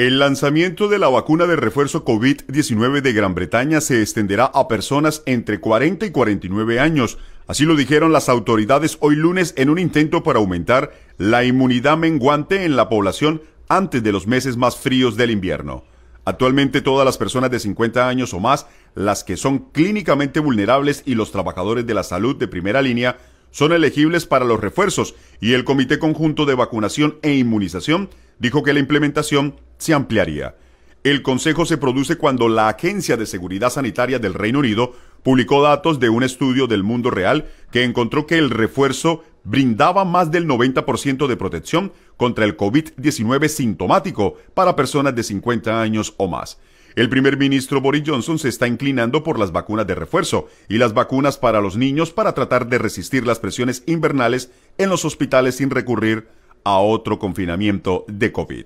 El lanzamiento de la vacuna de refuerzo COVID-19 de Gran Bretaña se extenderá a personas entre 40 y 49 años. Así lo dijeron las autoridades hoy lunes en un intento para aumentar la inmunidad menguante en la población antes de los meses más fríos del invierno. Actualmente todas las personas de 50 años o más, las que son clínicamente vulnerables y los trabajadores de la salud de primera línea son elegibles para los refuerzos y el Comité Conjunto de Vacunación e Inmunización dijo que la implementación se ampliaría. El consejo se produce cuando la Agencia de Seguridad Sanitaria del Reino Unido publicó datos de un estudio del mundo real que encontró que el refuerzo brindaba más del 90% de protección contra el COVID-19 sintomático para personas de 50 años o más. El primer ministro Boris Johnson se está inclinando por las vacunas de refuerzo y las vacunas para los niños para tratar de resistir las presiones invernales en los hospitales sin recurrir a otro confinamiento de COVID.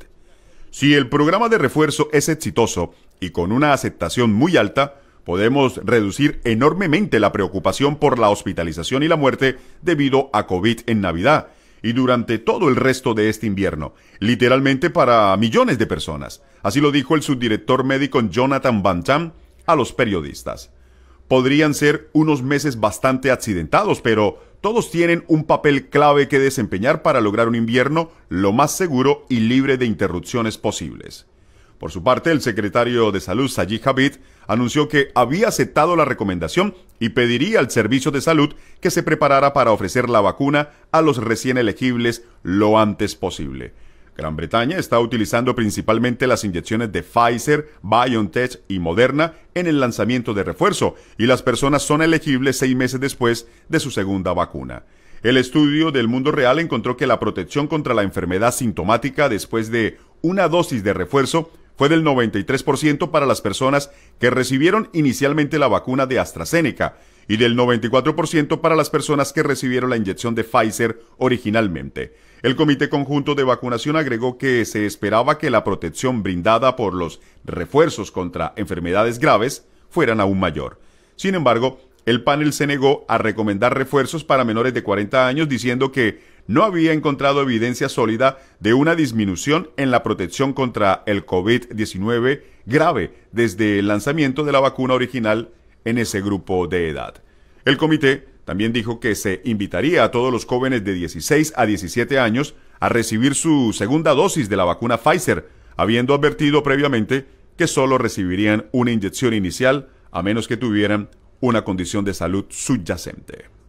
Si el programa de refuerzo es exitoso y con una aceptación muy alta, podemos reducir enormemente la preocupación por la hospitalización y la muerte debido a COVID en Navidad y durante todo el resto de este invierno, literalmente para millones de personas. Así lo dijo el subdirector médico Jonathan Bantam a los periodistas podrían ser unos meses bastante accidentados, pero todos tienen un papel clave que desempeñar para lograr un invierno lo más seguro y libre de interrupciones posibles. Por su parte, el secretario de Salud, Sajid Javid, anunció que había aceptado la recomendación y pediría al Servicio de Salud que se preparara para ofrecer la vacuna a los recién elegibles lo antes posible. Gran Bretaña está utilizando principalmente las inyecciones de Pfizer, BioNTech y Moderna en el lanzamiento de refuerzo y las personas son elegibles seis meses después de su segunda vacuna. El estudio del mundo real encontró que la protección contra la enfermedad sintomática después de una dosis de refuerzo fue del 93% para las personas que recibieron inicialmente la vacuna de AstraZeneca, y del 94% para las personas que recibieron la inyección de Pfizer originalmente. El Comité Conjunto de Vacunación agregó que se esperaba que la protección brindada por los refuerzos contra enfermedades graves fueran aún mayor. Sin embargo, el panel se negó a recomendar refuerzos para menores de 40 años diciendo que no había encontrado evidencia sólida de una disminución en la protección contra el COVID-19 grave desde el lanzamiento de la vacuna original en ese grupo de edad. El comité también dijo que se invitaría a todos los jóvenes de 16 a 17 años a recibir su segunda dosis de la vacuna Pfizer, habiendo advertido previamente que solo recibirían una inyección inicial a menos que tuvieran una condición de salud subyacente.